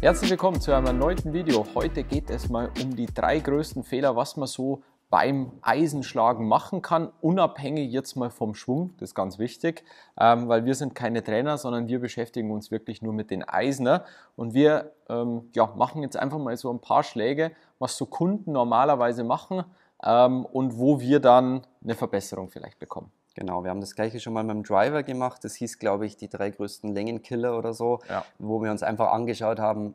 Herzlich willkommen zu einem erneuten Video. Heute geht es mal um die drei größten Fehler, was man so beim Eisenschlagen machen kann, unabhängig jetzt mal vom Schwung, das ist ganz wichtig, ähm, weil wir sind keine Trainer, sondern wir beschäftigen uns wirklich nur mit den Eisner und wir ähm, ja, machen jetzt einfach mal so ein paar Schläge, was so Kunden normalerweise machen ähm, und wo wir dann eine Verbesserung vielleicht bekommen. Genau, wir haben das gleiche schon mal mit dem Driver gemacht. Das hieß, glaube ich, die drei größten Längenkiller oder so, ja. wo wir uns einfach angeschaut haben,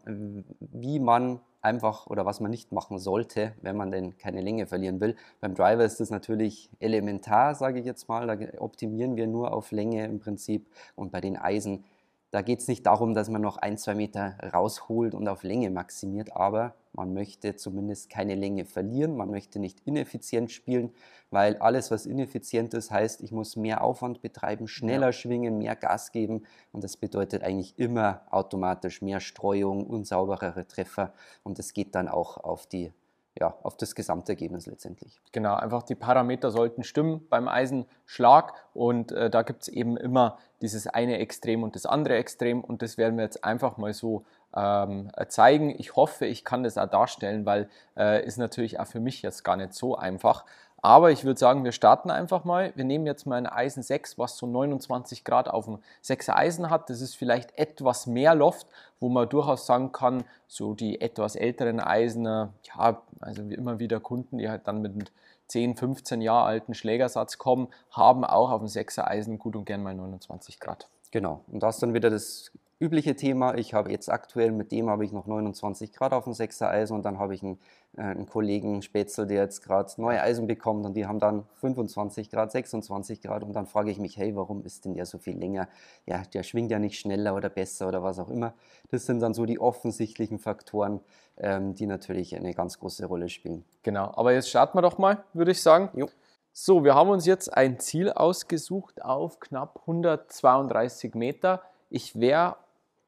wie man einfach oder was man nicht machen sollte, wenn man denn keine Länge verlieren will. Beim Driver ist das natürlich elementar, sage ich jetzt mal. Da optimieren wir nur auf Länge im Prinzip. Und bei den Eisen da geht es nicht darum, dass man noch ein, zwei Meter rausholt und auf Länge maximiert, aber man möchte zumindest keine Länge verlieren, man möchte nicht ineffizient spielen, weil alles, was ineffizient ist, heißt, ich muss mehr Aufwand betreiben, schneller ja. schwingen, mehr Gas geben und das bedeutet eigentlich immer automatisch mehr Streuung, unsauberere Treffer und es geht dann auch auf die ja, auf das Gesamtergebnis letztendlich. Genau, einfach die Parameter sollten stimmen beim Eisenschlag und äh, da gibt es eben immer dieses eine Extrem und das andere Extrem und das werden wir jetzt einfach mal so ähm, zeigen. Ich hoffe, ich kann das auch darstellen, weil äh, ist natürlich auch für mich jetzt gar nicht so einfach. Aber ich würde sagen, wir starten einfach mal. Wir nehmen jetzt mal ein Eisen 6, was so 29 Grad auf dem 6er Eisen hat. Das ist vielleicht etwas mehr Loft, wo man durchaus sagen kann, so die etwas älteren Eisener, ja, also immer wieder Kunden, die halt dann mit einem 10, 15 Jahre alten Schlägersatz kommen, haben auch auf dem 6er Eisen gut und gern mal 29 Grad. Genau, und das ist dann wieder das übliche Thema. Ich habe jetzt aktuell, mit dem habe ich noch 29 Grad auf dem 6er Eisen und dann habe ich einen, äh, einen Kollegen Spätzle, der jetzt gerade neue Eisen bekommt und die haben dann 25 Grad, 26 Grad und dann frage ich mich, hey, warum ist denn der so viel länger? Ja, der schwingt ja nicht schneller oder besser oder was auch immer. Das sind dann so die offensichtlichen Faktoren, ähm, die natürlich eine ganz große Rolle spielen. Genau, aber jetzt starten wir doch mal, würde ich sagen. Jo. So, wir haben uns jetzt ein Ziel ausgesucht auf knapp 132 Meter. Ich wäre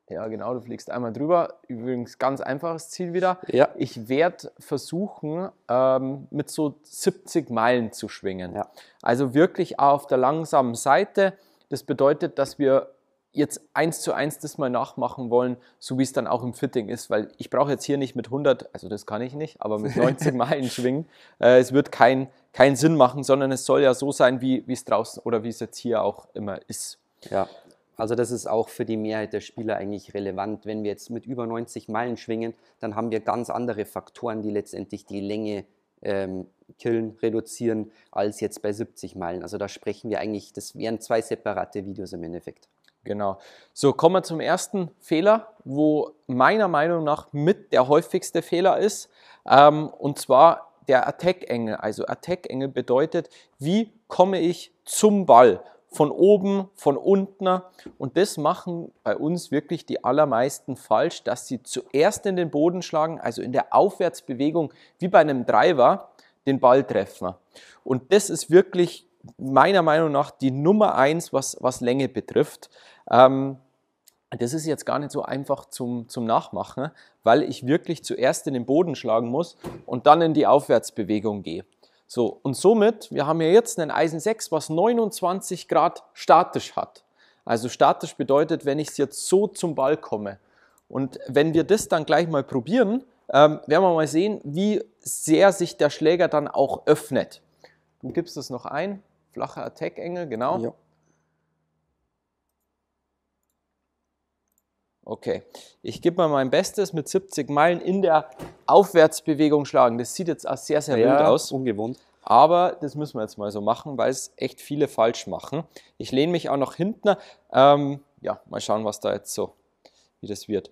ja, genau, du fliegst einmal drüber. Übrigens ganz einfaches Ziel wieder. Ja. Ich werde versuchen, ähm, mit so 70 Meilen zu schwingen. Ja. Also wirklich auf der langsamen Seite. Das bedeutet, dass wir jetzt eins zu eins das mal nachmachen wollen, so wie es dann auch im Fitting ist, weil ich brauche jetzt hier nicht mit 100, also das kann ich nicht, aber mit 90 Meilen schwingen. Äh, es wird keinen kein Sinn machen, sondern es soll ja so sein, wie es draußen oder wie es jetzt hier auch immer ist. Ja. Also das ist auch für die Mehrheit der Spieler eigentlich relevant. Wenn wir jetzt mit über 90 Meilen schwingen, dann haben wir ganz andere Faktoren, die letztendlich die Länge ähm, killen, reduzieren, als jetzt bei 70 Meilen. Also da sprechen wir eigentlich, das wären zwei separate Videos im Endeffekt. Genau. So, kommen wir zum ersten Fehler, wo meiner Meinung nach mit der häufigste Fehler ist. Ähm, und zwar der Attack-Engel. Also Attack-Engel bedeutet, wie komme ich zum Ball? von oben, von unten. Und das machen bei uns wirklich die allermeisten falsch, dass sie zuerst in den Boden schlagen, also in der Aufwärtsbewegung, wie bei einem Driver, den Ball treffen. Und das ist wirklich meiner Meinung nach die Nummer eins, was, was Länge betrifft. Ähm, das ist jetzt gar nicht so einfach zum, zum Nachmachen, weil ich wirklich zuerst in den Boden schlagen muss und dann in die Aufwärtsbewegung gehe. So, und somit, wir haben ja jetzt einen Eisen 6, was 29 Grad statisch hat. Also statisch bedeutet, wenn ich es jetzt so zum Ball komme. Und wenn wir das dann gleich mal probieren, ähm, werden wir mal sehen, wie sehr sich der Schläger dann auch öffnet. Du gibst es noch ein, flacher Attack-Engel, genau. Ja. Okay, ich gebe mal mein Bestes mit 70 Meilen in der Aufwärtsbewegung schlagen. Das sieht jetzt auch sehr, sehr ja, wild aus. ungewohnt. Aber das müssen wir jetzt mal so machen, weil es echt viele falsch machen. Ich lehne mich auch noch hinten. Ähm, ja, mal schauen, was da jetzt so, wie das wird.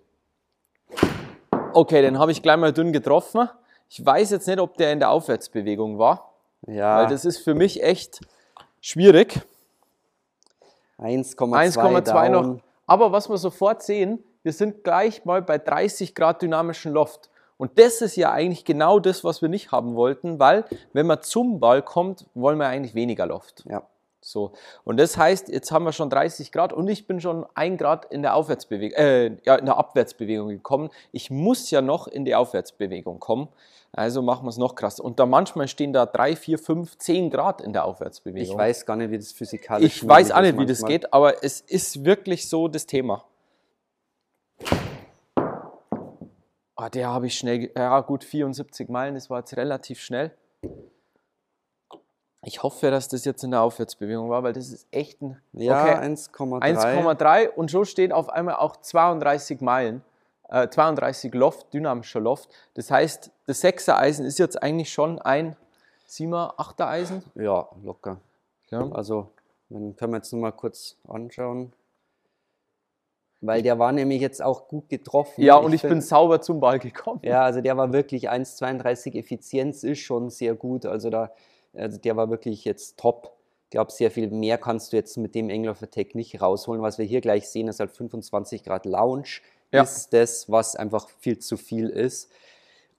Okay, den habe ich gleich mal dünn getroffen. Ich weiß jetzt nicht, ob der in der Aufwärtsbewegung war. Ja. Weil das ist für mich echt schwierig. 1,2 noch. Aber was wir sofort sehen, wir sind gleich mal bei 30 Grad dynamischen Loft. Und das ist ja eigentlich genau das, was wir nicht haben wollten, weil wenn man zum Ball kommt, wollen wir eigentlich weniger Loft. Ja. So. Und das heißt, jetzt haben wir schon 30 Grad und ich bin schon ein Grad in der Aufwärtsbewegung, äh, ja, in der Abwärtsbewegung gekommen. Ich muss ja noch in die Aufwärtsbewegung kommen. Also machen wir es noch krasser. Und da manchmal stehen da 3, 4, 5, 10 Grad in der Aufwärtsbewegung. Ich weiß gar nicht, wie das physikalisch Ich weiß auch nicht, wie das geht, aber es ist wirklich so das Thema. Ah, der habe ich schnell, ja gut, 74 Meilen, das war jetzt relativ schnell. Ich hoffe, dass das jetzt in der Aufwärtsbewegung war, weil das ist echt ein. Ja, okay, 1,3. 1,3 und so stehen auf einmal auch 32 Meilen, äh, 32 Loft, dynamischer Loft. Das heißt, das 6 Eisen ist jetzt eigentlich schon ein 7er, 8er Eisen? Ja, locker. Ja. Also, dann können wir jetzt nochmal kurz anschauen. Weil der war nämlich jetzt auch gut getroffen. Ja, und ich, ich bin sauber zum Ball gekommen. Ja, also der war wirklich 1,32 Effizienz ist schon sehr gut. Also da also der war wirklich jetzt top. Ich glaube, sehr viel mehr kannst du jetzt mit dem Angle of Attack nicht rausholen. Was wir hier gleich sehen, ist halt 25 Grad Lounge. Ja. Ist das, was einfach viel zu viel ist.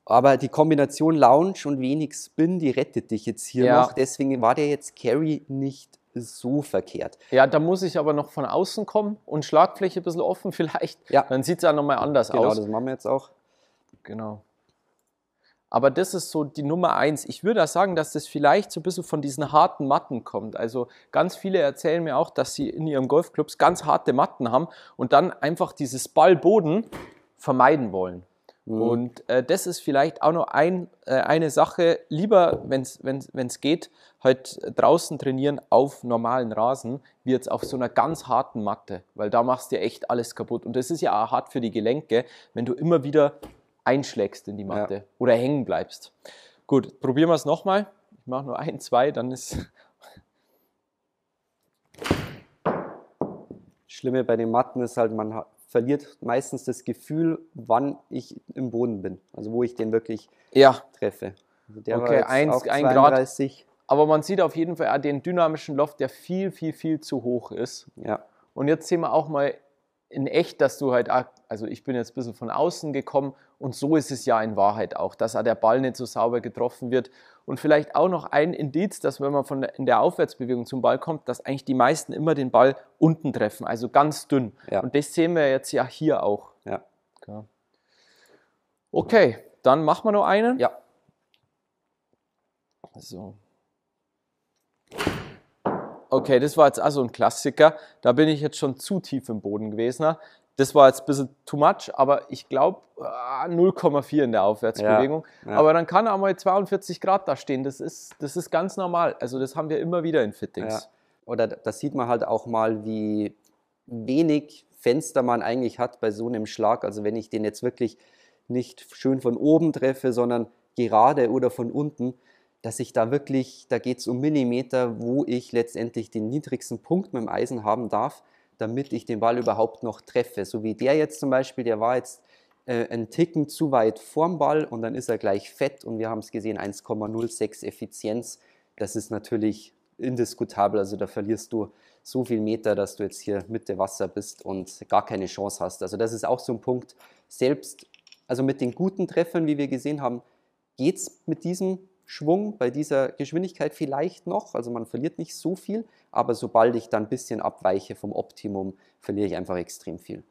Aber die Kombination Lounge und wenig Spin, die rettet dich jetzt hier ja. noch. Deswegen war der jetzt Carry nicht so verkehrt. Ja, da muss ich aber noch von außen kommen und Schlagfläche ein bisschen offen vielleicht. Ja. Dann sieht es ja nochmal anders genau, aus. Genau, das machen wir jetzt auch. Genau. Aber das ist so die Nummer eins. Ich würde auch sagen, dass das vielleicht so ein bisschen von diesen harten Matten kommt. Also ganz viele erzählen mir auch, dass sie in ihren Golfclubs ganz harte Matten haben und dann einfach dieses Ballboden vermeiden wollen. Mhm. Und äh, das ist vielleicht auch noch ein, äh, eine Sache. Lieber, wenn es geht, halt draußen trainieren auf normalen Rasen, wie jetzt auf so einer ganz harten Matte, weil da machst du ja echt alles kaputt. Und das ist ja auch hart für die Gelenke, wenn du immer wieder einschlägst in die Matte ja. oder hängen bleibst. Gut, probieren wir es nochmal. Ich mache nur ein, zwei, dann ist. Schlimme bei den Matten ist halt, man verliert meistens das Gefühl, wann ich im Boden bin. Also wo ich den wirklich ja. treffe. Also der okay, war Grad. Aber man sieht auf jeden Fall den dynamischen Loft, der viel, viel, viel zu hoch ist. Ja. Und jetzt sehen wir auch mal in echt, dass du halt, also ich bin jetzt ein bisschen von außen gekommen und so ist es ja in Wahrheit auch, dass auch der Ball nicht so sauber getroffen wird. Und vielleicht auch noch ein Indiz, dass wenn man von der, in der Aufwärtsbewegung zum Ball kommt, dass eigentlich die meisten immer den Ball unten treffen, also ganz dünn. Ja. Und das sehen wir jetzt ja hier auch. Ja. ja. Okay, dann machen wir noch einen. Ja. So okay, das war jetzt also ein Klassiker, da bin ich jetzt schon zu tief im Boden gewesen. Das war jetzt ein bisschen too much, aber ich glaube ah, 0,4 in der Aufwärtsbewegung. Ja, ja. Aber dann kann er mal 42 Grad da stehen. Das ist, das ist ganz normal. Also das haben wir immer wieder in Fittings. Ja. Oder da sieht man halt auch mal, wie wenig Fenster man eigentlich hat bei so einem Schlag. Also wenn ich den jetzt wirklich nicht schön von oben treffe, sondern gerade oder von unten, dass ich da wirklich, da geht es um Millimeter, wo ich letztendlich den niedrigsten Punkt mit dem Eisen haben darf, damit ich den Ball überhaupt noch treffe. So wie der jetzt zum Beispiel, der war jetzt äh, einen Ticken zu weit vorm Ball und dann ist er gleich fett und wir haben es gesehen, 1,06 Effizienz. Das ist natürlich indiskutabel, also da verlierst du so viel Meter, dass du jetzt hier Mitte Wasser bist und gar keine Chance hast. Also das ist auch so ein Punkt, selbst, also mit den guten Treffern, wie wir gesehen haben, geht es mit diesem Schwung bei dieser Geschwindigkeit vielleicht noch, also man verliert nicht so viel, aber sobald ich dann ein bisschen abweiche vom Optimum, verliere ich einfach extrem viel.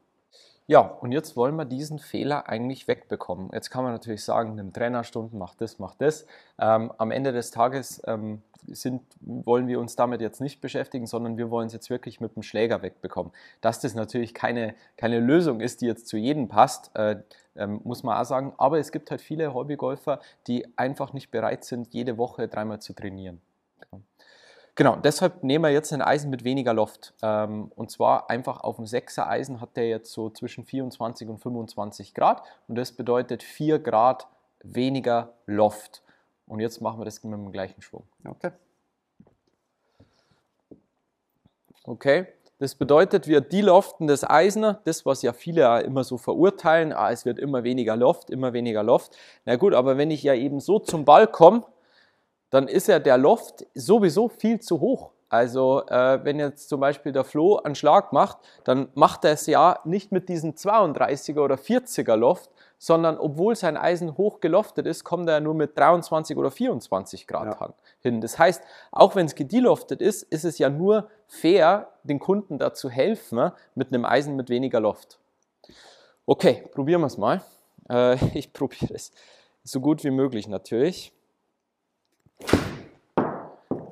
Ja, und jetzt wollen wir diesen Fehler eigentlich wegbekommen. Jetzt kann man natürlich sagen, nimm Trainerstunden, mach das, mach das. Ähm, am Ende des Tages ähm, sind, wollen wir uns damit jetzt nicht beschäftigen, sondern wir wollen es jetzt wirklich mit dem Schläger wegbekommen. Dass das natürlich keine, keine Lösung ist, die jetzt zu jedem passt, äh, ähm, muss man auch sagen. Aber es gibt halt viele Hobbygolfer, die einfach nicht bereit sind, jede Woche dreimal zu trainieren. Genau, deshalb nehmen wir jetzt ein Eisen mit weniger Loft. Ähm, und zwar einfach auf dem 6er Eisen hat der jetzt so zwischen 24 und 25 Grad und das bedeutet 4 Grad weniger Loft. Und jetzt machen wir das mit dem gleichen Schwung. Okay. Okay, das bedeutet, wir deloften das Eisen, das was ja viele immer so verurteilen, ah, es wird immer weniger Loft, immer weniger Loft. Na gut, aber wenn ich ja eben so zum Ball komme, dann ist ja der Loft sowieso viel zu hoch. Also äh, wenn jetzt zum Beispiel der Flo einen Schlag macht, dann macht er es ja nicht mit diesem 32er oder 40er Loft, sondern obwohl sein Eisen hoch geloftet ist, kommt er nur mit 23 oder 24 Grad ja. hin. Das heißt, auch wenn es gedeloftet ist, ist es ja nur fair, den Kunden dazu helfen ne, mit einem Eisen mit weniger Loft. Okay, probieren wir es mal. Äh, ich probiere es so gut wie möglich natürlich.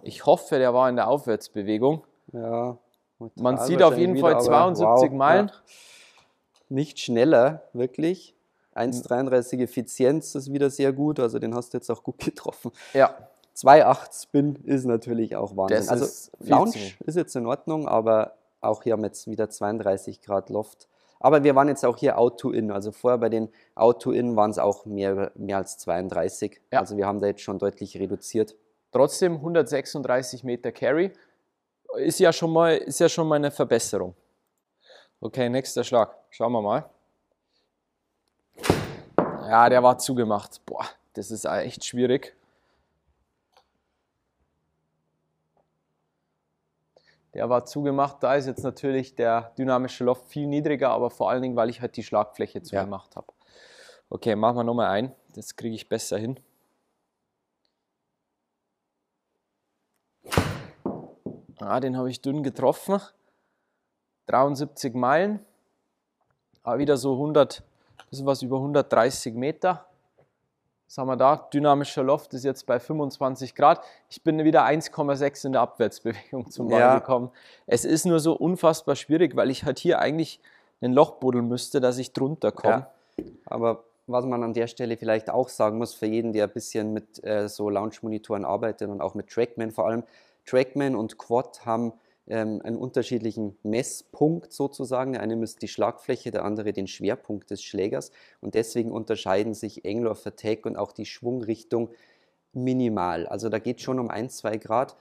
Ich hoffe, der war in der Aufwärtsbewegung. Ja. Man sieht auf jeden Fall 72 wow, Meilen. Ja. Nicht schneller, wirklich. 1,33 Effizienz ist wieder sehr gut, also den hast du jetzt auch gut getroffen. Ja. 2,8 Spin ist natürlich auch Wahnsinn. Das also ist Launch ist jetzt in Ordnung, aber auch hier haben wir jetzt wieder 32 Grad Loft. Aber wir waren jetzt auch hier Out-to-In. Also vorher bei den Out-to-In waren es auch mehr, mehr als 32. Ja. Also wir haben da jetzt schon deutlich reduziert. Trotzdem 136 Meter Carry ist ja schon mal, ist ja schon mal eine Verbesserung. Okay, nächster Schlag. Schauen wir mal. Ja, der war zugemacht. Boah, das ist echt schwierig. Der war zugemacht. Da ist jetzt natürlich der dynamische Loft viel niedriger, aber vor allen Dingen, weil ich halt die Schlagfläche zugemacht ja. habe. Okay, machen wir nochmal ein. Das kriege ich besser hin. Ah, den habe ich dünn getroffen. 73 Meilen. Aber ah, wieder so 100, das ist was über 130 Meter. Was haben wir da? Dynamischer Loft ist jetzt bei 25 Grad. Ich bin wieder 1,6 in der Abwärtsbewegung zum Ball ja. gekommen. Es ist nur so unfassbar schwierig, weil ich halt hier eigentlich ein Loch buddeln müsste, dass ich drunter komme. Ja, aber was man an der Stelle vielleicht auch sagen muss, für jeden, der ein bisschen mit äh, so Launch-Monitoren arbeitet und auch mit Trackman vor allem, Trackman und Quad haben ähm, einen unterschiedlichen Messpunkt sozusagen. Der eine misst die Schlagfläche, der andere den Schwerpunkt des Schlägers. Und deswegen unterscheiden sich Angle of Attack und auch die Schwungrichtung minimal. Also da geht es schon um 1, 2 Grad.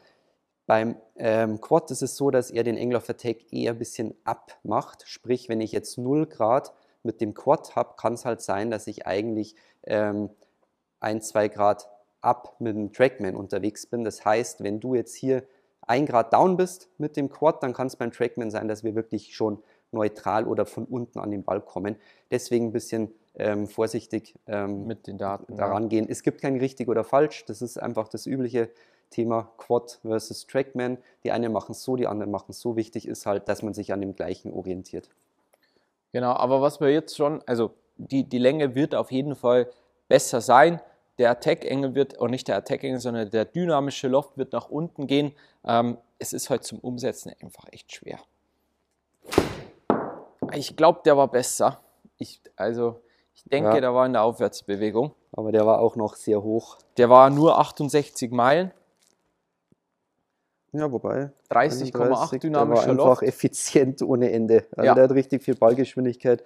Beim ähm, Quad ist es so, dass er den Angle of Attack eher ein bisschen abmacht. Sprich, wenn ich jetzt 0 Grad mit dem Quad habe, kann es halt sein, dass ich eigentlich ähm, 1, 2 Grad ab mit dem Trackman unterwegs bin. Das heißt, wenn du jetzt hier ein Grad down bist mit dem Quad, dann kann es beim Trackman sein, dass wir wirklich schon neutral oder von unten an den Ball kommen. Deswegen ein bisschen ähm, vorsichtig ähm, mit den Daten daran gehen. Es gibt kein richtig oder falsch, das ist einfach das übliche Thema Quad versus Trackman. Die einen machen es so, die anderen machen es so. Wichtig ist halt, dass man sich an dem gleichen orientiert. Genau, aber was wir jetzt schon, also die, die Länge wird auf jeden Fall besser sein. Der Attack-Engel wird, und oh, nicht der Attack-Engel, sondern der dynamische Loft wird nach unten gehen. Ähm, es ist heute halt zum Umsetzen einfach echt schwer. Ich glaube, der war besser. Ich, also, ich denke, ja. der war in der Aufwärtsbewegung. Aber der war auch noch sehr hoch. Der war nur 68 Meilen. Ja, wobei. 30,8 dynamischer der war einfach effizient ohne Ende. Also ja. Der hat richtig viel Ballgeschwindigkeit.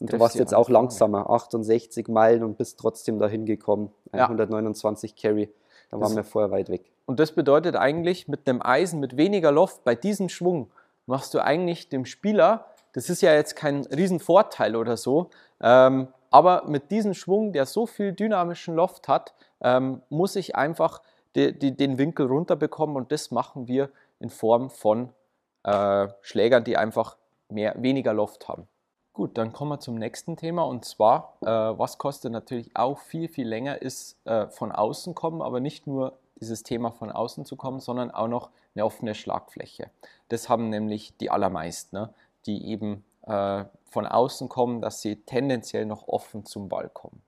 Und du warst jetzt auch langsamer, 68 Meilen und bist trotzdem dahin gekommen. 129 ja. Carry. Da waren wir vorher weit weg. Und das bedeutet eigentlich, mit einem Eisen mit weniger Loft bei diesem Schwung machst du eigentlich dem Spieler, das ist ja jetzt kein Riesenvorteil oder so, ähm, aber mit diesem Schwung, der so viel dynamischen Loft hat, ähm, muss ich einfach die, die, den Winkel runterbekommen und das machen wir in Form von äh, Schlägern, die einfach mehr, weniger Loft haben. Gut, dann kommen wir zum nächsten Thema und zwar, äh, was kostet natürlich auch viel, viel länger, ist äh, von außen kommen, aber nicht nur dieses Thema von außen zu kommen, sondern auch noch eine offene Schlagfläche. Das haben nämlich die allermeisten, ne? die eben äh, von außen kommen, dass sie tendenziell noch offen zum Ball kommen.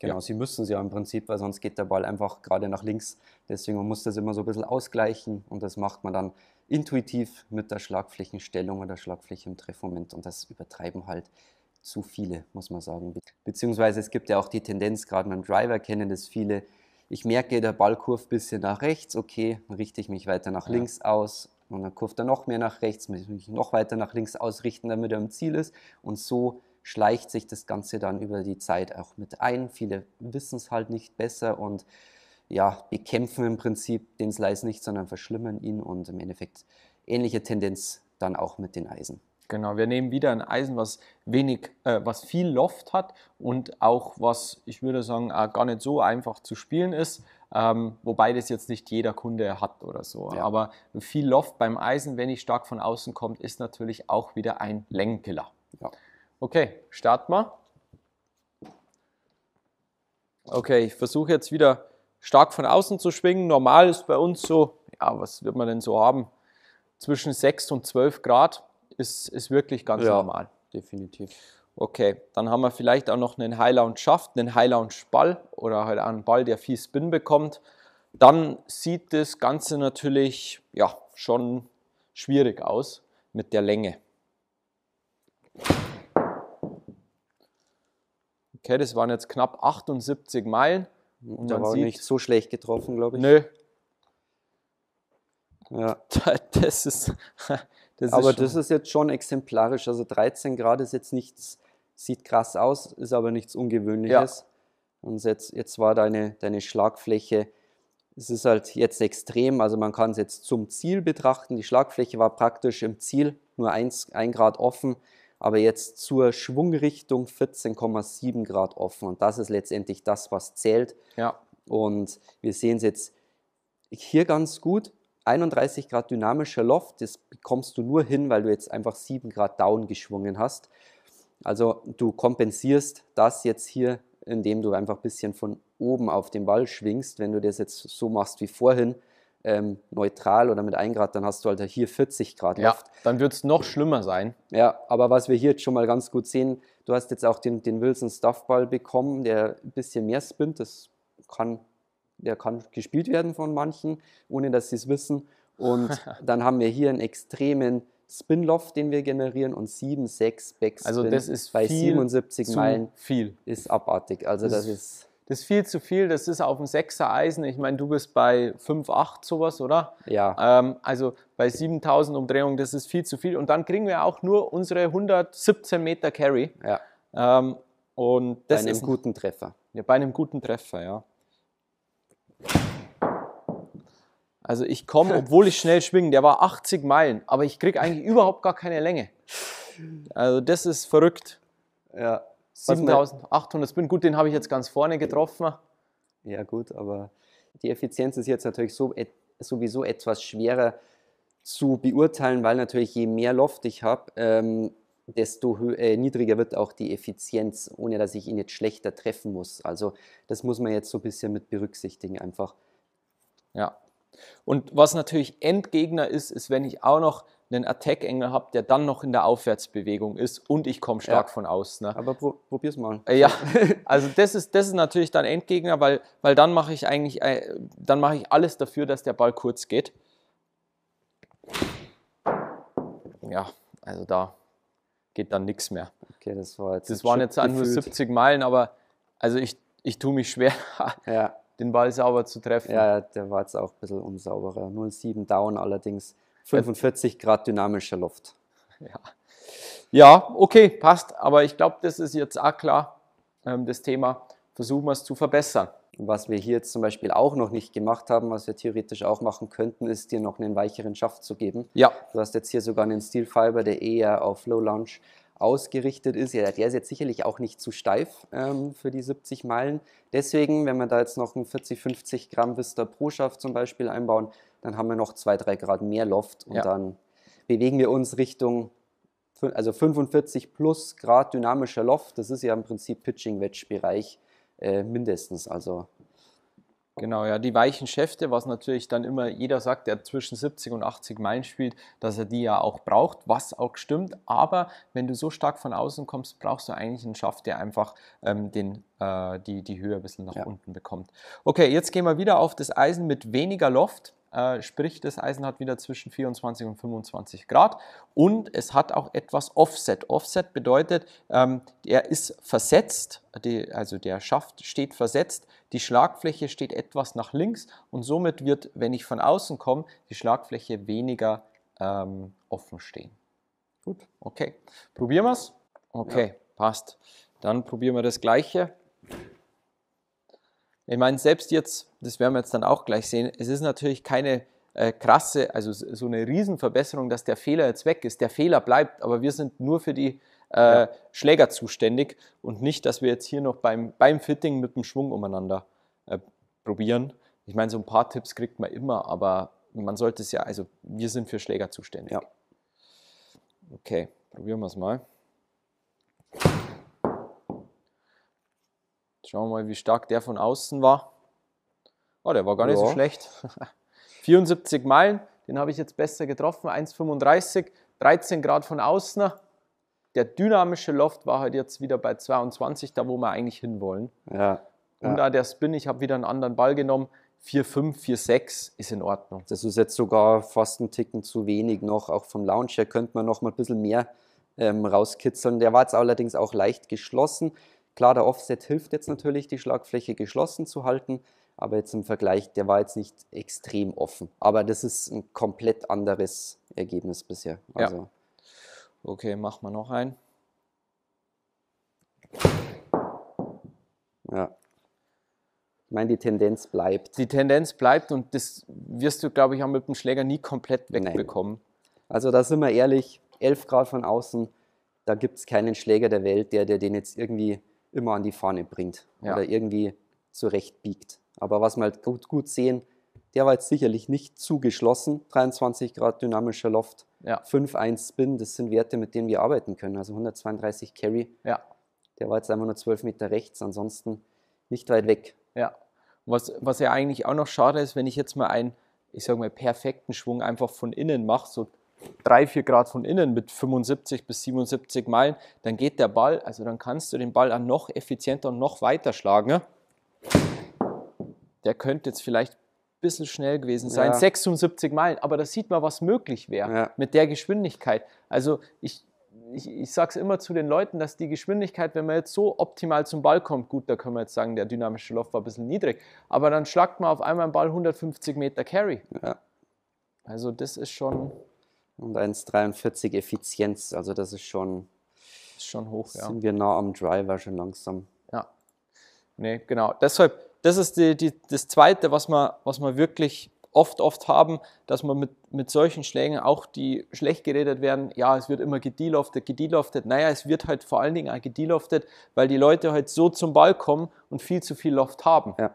Genau, ja. sie müssen es ja im Prinzip, weil sonst geht der Ball einfach gerade nach links. Deswegen man muss das immer so ein bisschen ausgleichen und das macht man dann intuitiv mit der Schlagflächenstellung oder Schlagfläche im Treffmoment und das übertreiben halt zu viele, muss man sagen. Beziehungsweise es gibt ja auch die Tendenz, gerade beim Driver kennen das viele, ich merke, der Ball kurvt ein bisschen nach rechts, okay, dann richte ich mich weiter nach ja. links aus und dann kurvt er noch mehr nach rechts, muss ich mich noch weiter nach links ausrichten, damit er im Ziel ist und so schleicht sich das Ganze dann über die Zeit auch mit ein. Viele wissen es halt nicht besser und ja, bekämpfen im Prinzip den Slice nicht, sondern verschlimmern ihn und im Endeffekt ähnliche Tendenz dann auch mit den Eisen. Genau, wir nehmen wieder ein Eisen, was wenig, äh, was viel Loft hat und auch was, ich würde sagen, äh, gar nicht so einfach zu spielen ist. Ähm, wobei das jetzt nicht jeder Kunde hat oder so. Ja. Aber viel Loft beim Eisen, wenn ich stark von außen kommt, ist natürlich auch wieder ein Längenkiller. Ja. Okay, start mal. Okay, ich versuche jetzt wieder stark von außen zu schwingen. Normal ist bei uns so, ja, was wird man denn so haben? Zwischen 6 und 12 Grad ist, ist wirklich ganz ja, normal. Definitiv. Okay, dann haben wir vielleicht auch noch einen High-Lounge-Schaft, einen High-Lounge-Ball oder halt einen Ball, der viel Spin bekommt. Dann sieht das Ganze natürlich ja, schon schwierig aus mit der Länge. Okay, das waren jetzt knapp 78 Meilen. Mhm, Und da war sieht, nicht so schlecht getroffen, glaube ich. Nö. Ja. Das ist Das aber ist das ist jetzt schon exemplarisch. Also 13 Grad ist jetzt nichts, sieht krass aus, ist aber nichts Ungewöhnliches. Ja. Und jetzt, jetzt war deine, deine Schlagfläche, es ist halt jetzt extrem, also man kann es jetzt zum Ziel betrachten. Die Schlagfläche war praktisch im Ziel, nur 1, 1 Grad offen, aber jetzt zur Schwungrichtung 14,7 Grad offen. Und das ist letztendlich das, was zählt. Ja. Und wir sehen es jetzt hier ganz gut. 31 Grad dynamischer Loft, das bekommst du nur hin, weil du jetzt einfach 7 Grad down geschwungen hast. Also du kompensierst das jetzt hier, indem du einfach ein bisschen von oben auf den Ball schwingst. Wenn du das jetzt so machst wie vorhin, ähm, neutral oder mit 1 Grad, dann hast du halt hier 40 Grad ja, Dann wird es noch schlimmer sein. Ja, aber was wir hier jetzt schon mal ganz gut sehen, du hast jetzt auch den, den Wilson Stuffball bekommen, der ein bisschen mehr spinnt. Das kann der kann gespielt werden von manchen, ohne dass sie es wissen. Und dann haben wir hier einen extremen Spin-Loft, den wir generieren und 7, 6 Backspin. Also das ist bei 77 Meilen viel. Ist abartig. Also das, das ist das ist viel zu viel. Das ist auf dem 6er Eisen. Ich meine, du bist bei 5,8 sowas, oder? Ja. Ähm, also bei 7000 Umdrehungen, das ist viel zu viel. Und dann kriegen wir auch nur unsere 117 Meter Carry. Ja. Ähm, und das bei einem ist, guten Treffer. Ja, bei einem guten Treffer, ja. Also ich komme, obwohl ich schnell schwinge, der war 80 Meilen, aber ich kriege eigentlich überhaupt gar keine Länge. Also das ist verrückt. Ja. 7800 Spin, gut, den habe ich jetzt ganz vorne getroffen. Ja gut, aber die Effizienz ist jetzt natürlich so, sowieso etwas schwerer zu beurteilen, weil natürlich je mehr Loft ich habe, ähm, desto äh, niedriger wird auch die Effizienz, ohne dass ich ihn jetzt schlechter treffen muss. Also das muss man jetzt so ein bisschen mit berücksichtigen einfach. Ja. Und was natürlich Endgegner ist, ist, wenn ich auch noch einen Attack-Engel habe, der dann noch in der Aufwärtsbewegung ist und ich komme stark ja. von außen. Ne? Aber pro probier's mal. Äh, ja, also das ist, das ist natürlich dann Endgegner, weil, weil dann mache ich eigentlich, äh, dann mache ich alles dafür, dass der Ball kurz geht. Ja, also da geht dann nichts mehr. Okay, das war jetzt. Das waren jetzt nur 70 Meilen, aber also ich, ich tue mich schwer, ja. den Ball sauber zu treffen. Ja, der war jetzt auch ein bisschen unsauberer. 0,7 Down allerdings, 45 Grad dynamischer Luft. Ja. ja, okay, passt. Aber ich glaube, das ist jetzt auch klar, ähm, das Thema. Versuchen wir es zu verbessern was wir hier jetzt zum Beispiel auch noch nicht gemacht haben, was wir theoretisch auch machen könnten, ist dir noch einen weicheren Schaft zu geben. Ja. Du hast jetzt hier sogar einen Steel Fiber, der eher auf Low Launch ausgerichtet ist. Ja, der ist jetzt sicherlich auch nicht zu steif ähm, für die 70 Meilen. Deswegen, wenn wir da jetzt noch einen 40, 50 Gramm Vista pro Schaft zum Beispiel einbauen, dann haben wir noch 2, 3 Grad mehr Loft und ja. dann bewegen wir uns Richtung also 45 plus Grad dynamischer Loft. Das ist ja im Prinzip Pitching-Wedge-Bereich äh, mindestens. Also Genau, ja, die weichen Schäfte, was natürlich dann immer jeder sagt, der zwischen 70 und 80 Meilen spielt, dass er die ja auch braucht, was auch stimmt. Aber wenn du so stark von außen kommst, brauchst du eigentlich einen Schaft, der einfach ähm, den, äh, die, die Höhe ein bisschen nach ja. unten bekommt. Okay, jetzt gehen wir wieder auf das Eisen mit weniger Loft. Äh, sprich das Eisen hat wieder zwischen 24 und 25 Grad und es hat auch etwas Offset. Offset bedeutet, ähm, er ist versetzt, die, also der Schaft steht versetzt, die Schlagfläche steht etwas nach links und somit wird, wenn ich von außen komme, die Schlagfläche weniger ähm, offen stehen. Gut, okay. Probieren wir es? Okay, ja. passt. Dann probieren wir das gleiche. Ich meine, selbst jetzt, das werden wir jetzt dann auch gleich sehen, es ist natürlich keine äh, krasse, also so eine Riesenverbesserung, dass der Fehler jetzt weg ist. Der Fehler bleibt, aber wir sind nur für die äh, ja. Schläger zuständig und nicht, dass wir jetzt hier noch beim, beim Fitting mit dem Schwung umeinander äh, probieren. Ich meine, so ein paar Tipps kriegt man immer, aber man sollte es ja, also wir sind für Schläger zuständig. Ja. Okay, probieren wir es mal. Schauen wir mal, wie stark der von außen war. Oh, der war gar nicht ja. so schlecht. 74 Meilen, den habe ich jetzt besser getroffen. 1,35, 13 Grad von außen. Der dynamische Loft war halt jetzt wieder bei 22, da wo wir eigentlich hinwollen. Ja. Und da der Spin, ich habe wieder einen anderen Ball genommen. 4,5, 4,6 ist in Ordnung. Das ist jetzt sogar fast ein Ticken zu wenig noch. Auch vom Lounge her könnte man noch mal ein bisschen mehr ähm, rauskitzeln. Der war jetzt allerdings auch leicht geschlossen. Klar, der Offset hilft jetzt natürlich, die Schlagfläche geschlossen zu halten, aber jetzt im Vergleich, der war jetzt nicht extrem offen. Aber das ist ein komplett anderes Ergebnis bisher. Also ja. Okay, machen wir noch einen. Ja. Ich meine, die Tendenz bleibt. Die Tendenz bleibt und das wirst du, glaube ich, auch mit dem Schläger nie komplett wegbekommen. Nein. Also da sind wir ehrlich, 11 Grad von außen, da gibt es keinen Schläger der Welt, der, der den jetzt irgendwie immer an die Fahne bringt ja. oder irgendwie zurechtbiegt. Aber was wir halt gut, gut sehen, der war jetzt sicherlich nicht zugeschlossen. 23 Grad dynamischer Loft, ja. 5-1 Spin, das sind Werte, mit denen wir arbeiten können. Also 132 Carry. Ja. Der war jetzt einfach nur 12 Meter rechts, ansonsten nicht weit weg. Ja. Was, was ja eigentlich auch noch schade ist, wenn ich jetzt mal einen, ich sag mal, perfekten Schwung einfach von innen mache, so drei, vier Grad von innen mit 75 bis 77 Meilen, dann geht der Ball, also dann kannst du den Ball an noch effizienter und noch weiter schlagen. Ne? Der könnte jetzt vielleicht ein bisschen schnell gewesen sein, ja. 76 Meilen, aber da sieht man, was möglich wäre ja. mit der Geschwindigkeit. Also ich, ich, ich sage es immer zu den Leuten, dass die Geschwindigkeit, wenn man jetzt so optimal zum Ball kommt, gut, da können wir jetzt sagen, der dynamische Lauf war ein bisschen niedrig, aber dann schlagt man auf einmal einen Ball 150 Meter Carry. Ja. Also das ist schon... Und 1,43 Effizienz, also das ist schon, ist schon hoch, sind ja. wir nah am Driver schon langsam. Ja, nee, genau. Deshalb, das ist die, die, das Zweite, was wir, was wir wirklich oft, oft haben, dass man mit, mit solchen Schlägen auch die schlecht geredet werden, ja, es wird immer gedealoftet, gedealoftet. Naja, es wird halt vor allen Dingen auch gedealoftet, weil die Leute halt so zum Ball kommen und viel zu viel Loft haben. Ja.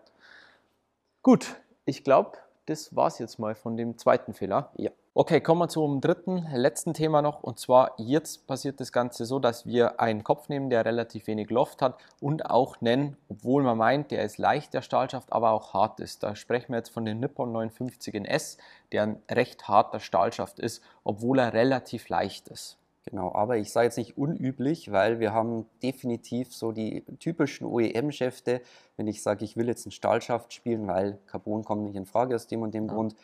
Gut, ich glaube, das war es jetzt mal von dem zweiten Fehler. Ja. Okay, kommen wir zum dritten, letzten Thema noch. Und zwar jetzt passiert das Ganze so, dass wir einen Kopf nehmen, der relativ wenig Loft hat und auch nennen, obwohl man meint, der ist leicht, der Stahlschaft, aber auch hart ist. Da sprechen wir jetzt von dem Nippon 950 in S, der ein recht harter Stahlschaft ist, obwohl er relativ leicht ist. Genau, aber ich sage jetzt nicht unüblich, weil wir haben definitiv so die typischen OEM-Schäfte, wenn ich sage, ich will jetzt einen Stahlschaft spielen, weil Carbon kommt nicht in Frage aus dem und dem ja. Grund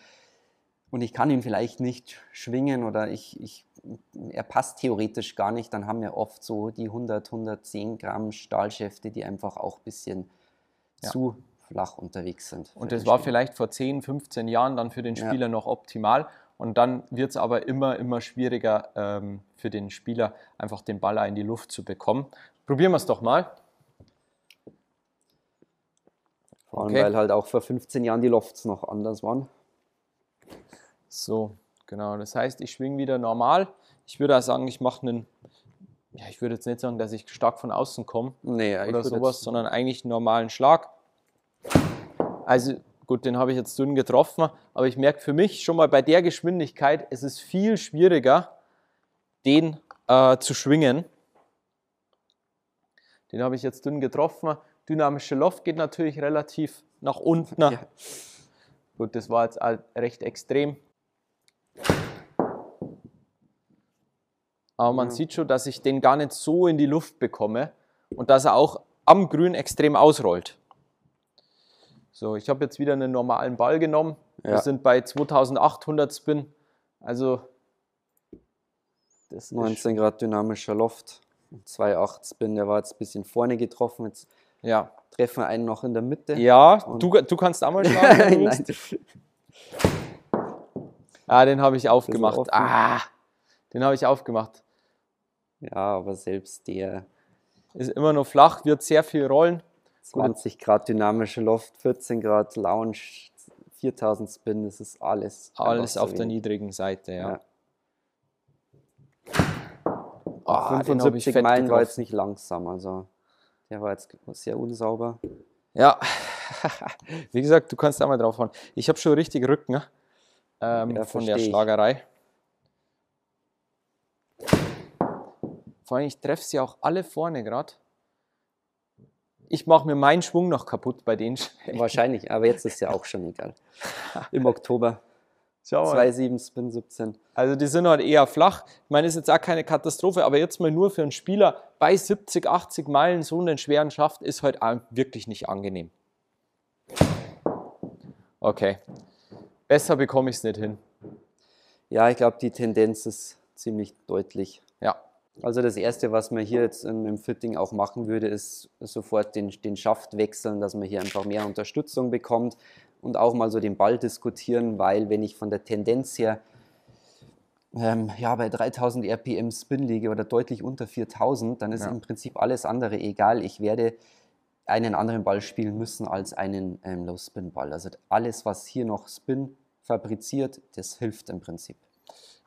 und ich kann ihn vielleicht nicht schwingen oder ich, ich, er passt theoretisch gar nicht, dann haben wir oft so die 100, 110 Gramm Stahlschäfte, die einfach auch ein bisschen ja. zu flach unterwegs sind. Und das war vielleicht vor 10, 15 Jahren dann für den Spieler ja. noch optimal. Und dann wird es aber immer, immer schwieriger ähm, für den Spieler, einfach den Ball in die Luft zu bekommen. Probieren wir es doch mal. Vor allem, okay. weil halt auch vor 15 Jahren die Lofts noch anders waren. So, genau. Das heißt, ich schwinge wieder normal. Ich würde auch sagen, ich mache einen, ja, ich würde jetzt nicht sagen, dass ich stark von außen komme nee, oder sowas, sondern eigentlich einen normalen Schlag. Also gut, den habe ich jetzt dünn getroffen, aber ich merke für mich schon mal bei der Geschwindigkeit, es ist viel schwieriger, den äh, zu schwingen. Den habe ich jetzt dünn getroffen. Dynamische Loft geht natürlich relativ nach unten. Ja. Gut, das war jetzt halt recht extrem. Aber man mhm. sieht schon, dass ich den gar nicht so in die Luft bekomme und dass er auch am Grün extrem ausrollt. So, ich habe jetzt wieder einen normalen Ball genommen. Ja. Wir sind bei 2800 Spin. Also das 19 Grad dynamischer Loft. 2,8 Spin, der war jetzt ein bisschen vorne getroffen. Jetzt ja. treffen wir einen noch in der Mitte. Ja, du, du kannst einmal schlagen. Ah, den habe ich aufgemacht. Ah, den habe ich aufgemacht. Ja, aber selbst der. Ist immer noch flach, wird sehr viel rollen. 20 Grad dynamische Loft, 14 Grad Lounge, 4000 Spin, das ist alles. Alles auf der niedrigen Seite, ja. ja. Oh, ah, 75 Meilen war jetzt nicht langsam, also der war jetzt sehr unsauber. Ja, wie gesagt, du kannst da mal drauf hauen. Ich habe schon richtig Rücken. Ne? ähm, ja, von der Schlagerei. Ich. Vor allem, ich treffe sie auch alle vorne gerade. Ich mache mir meinen Schwung noch kaputt bei denen. Wahrscheinlich, aber jetzt ist ja auch schon egal. Im Oktober. Schau mal. 2,7 Spin 17. Also die sind halt eher flach. Ich meine, ist jetzt auch keine Katastrophe, aber jetzt mal nur für einen Spieler bei 70, 80 Meilen so einen schweren Schaft ist halt wirklich nicht angenehm. Okay. Besser bekomme ich es nicht hin. Ja, ich glaube, die Tendenz ist ziemlich deutlich. Ja. Also das Erste, was man hier jetzt im Fitting auch machen würde, ist sofort den, den Schaft wechseln, dass man hier einfach mehr Unterstützung bekommt und auch mal so den Ball diskutieren, weil wenn ich von der Tendenz her ähm, ja, bei 3000 RPM Spin liege oder deutlich unter 4000, dann ist ja. im Prinzip alles andere egal. Ich werde einen anderen Ball spielen müssen als einen ähm, Low-Spin-Ball. Also alles, was hier noch Spin fabriziert, das hilft im Prinzip.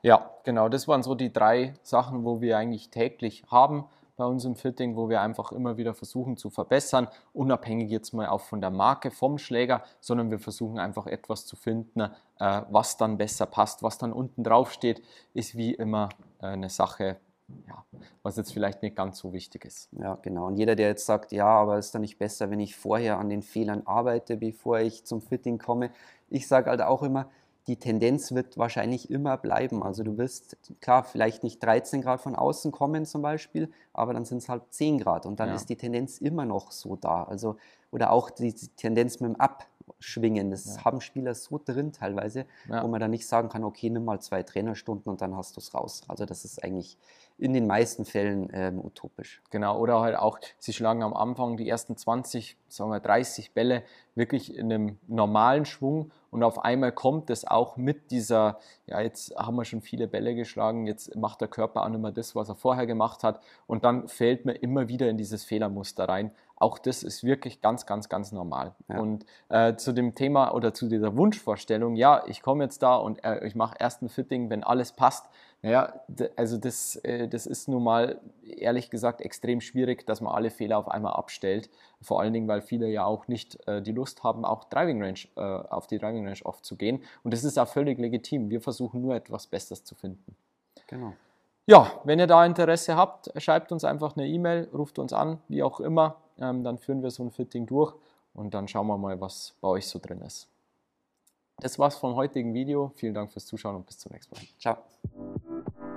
Ja, genau. Das waren so die drei Sachen, wo wir eigentlich täglich haben bei uns im Fitting, wo wir einfach immer wieder versuchen zu verbessern, unabhängig jetzt mal auch von der Marke, vom Schläger, sondern wir versuchen einfach etwas zu finden, äh, was dann besser passt, was dann unten drauf steht, ist wie immer äh, eine Sache ja, was jetzt vielleicht nicht ganz so wichtig ist. Ja, genau. Und jeder, der jetzt sagt, ja, aber ist dann nicht besser, wenn ich vorher an den Fehlern arbeite, bevor ich zum Fitting komme. Ich sage halt auch immer, die Tendenz wird wahrscheinlich immer bleiben. Also du wirst, klar, vielleicht nicht 13 Grad von außen kommen zum Beispiel, aber dann sind es halt 10 Grad und dann ja. ist die Tendenz immer noch so da. Also, oder auch die Tendenz mit dem Ab schwingen. Das ja. haben Spieler so drin teilweise, ja. wo man dann nicht sagen kann, okay, nimm mal zwei Trainerstunden und dann hast du es raus. Also das ist eigentlich in den meisten Fällen ähm, utopisch. Genau, oder halt auch, sie schlagen am Anfang die ersten 20, sagen wir 30 Bälle wirklich in einem normalen Schwung und auf einmal kommt es auch mit dieser, ja, jetzt haben wir schon viele Bälle geschlagen, jetzt macht der Körper auch nicht mehr das, was er vorher gemacht hat und dann fällt man immer wieder in dieses Fehlermuster rein, auch das ist wirklich ganz, ganz, ganz normal. Ja. Und äh, zu dem Thema oder zu dieser Wunschvorstellung, ja, ich komme jetzt da und äh, ich mache erst ein Fitting, wenn alles passt. Naja, also das, äh, das ist nun mal ehrlich gesagt extrem schwierig, dass man alle Fehler auf einmal abstellt. Vor allen Dingen, weil viele ja auch nicht äh, die Lust haben, auch Driving Range, äh, auf die Driving Range oft zu gehen. Und das ist auch völlig legitim. Wir versuchen nur etwas Bestes zu finden. Genau ja, wenn ihr da Interesse habt, schreibt uns einfach eine E-Mail, ruft uns an, wie auch immer. Ähm, dann führen wir so ein Fitting durch und dann schauen wir mal, was bei euch so drin ist. Das war's vom heutigen Video. Vielen Dank fürs Zuschauen und bis zum nächsten Mal. Ciao.